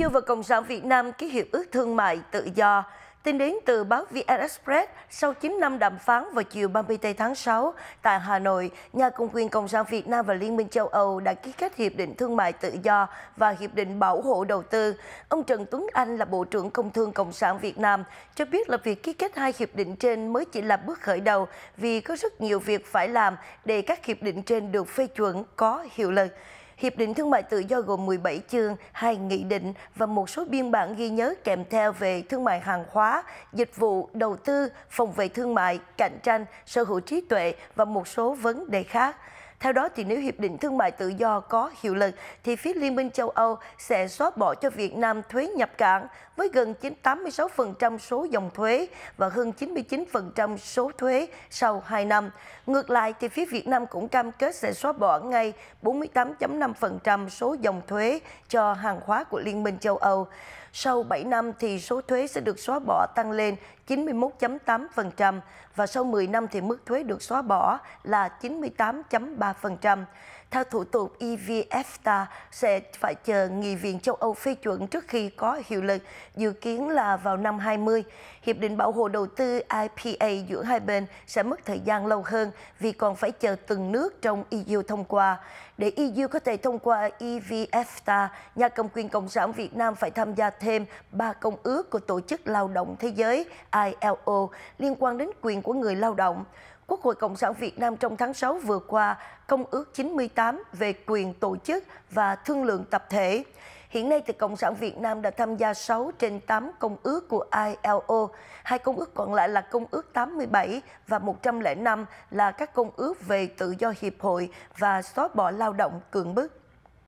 EU và Cộng sản Việt Nam ký hiệp ước thương mại tự do. Tin đến từ báo VN Express, sau 9 năm đàm phán vào chiều 30 tháng 6 tại Hà Nội, nhà công quyền Cộng sản Việt Nam và Liên minh châu Âu đã ký kết Hiệp định Thương mại Tự do và Hiệp định Bảo hộ Đầu tư. Ông Trần Tuấn Anh là Bộ trưởng Công thương Cộng sản Việt Nam cho biết là việc ký kết hai hiệp định trên mới chỉ là bước khởi đầu vì có rất nhiều việc phải làm để các hiệp định trên được phê chuẩn có hiệu lực. Hiệp định Thương mại Tự do gồm 17 chương, hai nghị định và một số biên bản ghi nhớ kèm theo về thương mại hàng hóa, dịch vụ, đầu tư, phòng vệ thương mại, cạnh tranh, sở hữu trí tuệ và một số vấn đề khác. Theo đó, thì nếu Hiệp định Thương mại Tự do có hiệu lực, thì phía Liên minh châu Âu sẽ xóa bỏ cho Việt Nam thuế nhập cảng với gần 86% số dòng thuế và hơn 99% số thuế sau 2 năm. Ngược lại, thì phía Việt Nam cũng cam kết sẽ xóa bỏ ngay 48.5% số dòng thuế cho hàng hóa của Liên minh châu Âu. Sau 7 năm thì số thuế sẽ được xóa bỏ tăng lên 91.8% và sau 10 năm thì mức thuế được xóa bỏ là 98.3%. 3%. Theo thủ tục EVFTA sẽ phải chờ Nghị viện châu Âu phê chuẩn trước khi có hiệu lực, dự kiến là vào năm 20. Hiệp định bảo hộ đầu tư IPA giữa hai bên sẽ mất thời gian lâu hơn vì còn phải chờ từng nước trong EU thông qua. Để EU có thể thông qua EVFTA, nhà cầm quyền Cộng sản Việt Nam phải tham gia thêm ba công ước của Tổ chức Lao động Thế giới ILO liên quan đến quyền của người lao động. Quốc hội Cộng sản Việt Nam trong tháng 6 vừa qua, Công ước 98 8 về quyền tổ chức và thương lượng tập thể. Hiện nay thì Cộng sản Việt Nam đã tham gia 6 trên 8 công ước của ILO, hai công ước còn lại là công ước 87 và 105 là các công ước về tự do hiệp hội và xóa bỏ lao động cưỡng bức.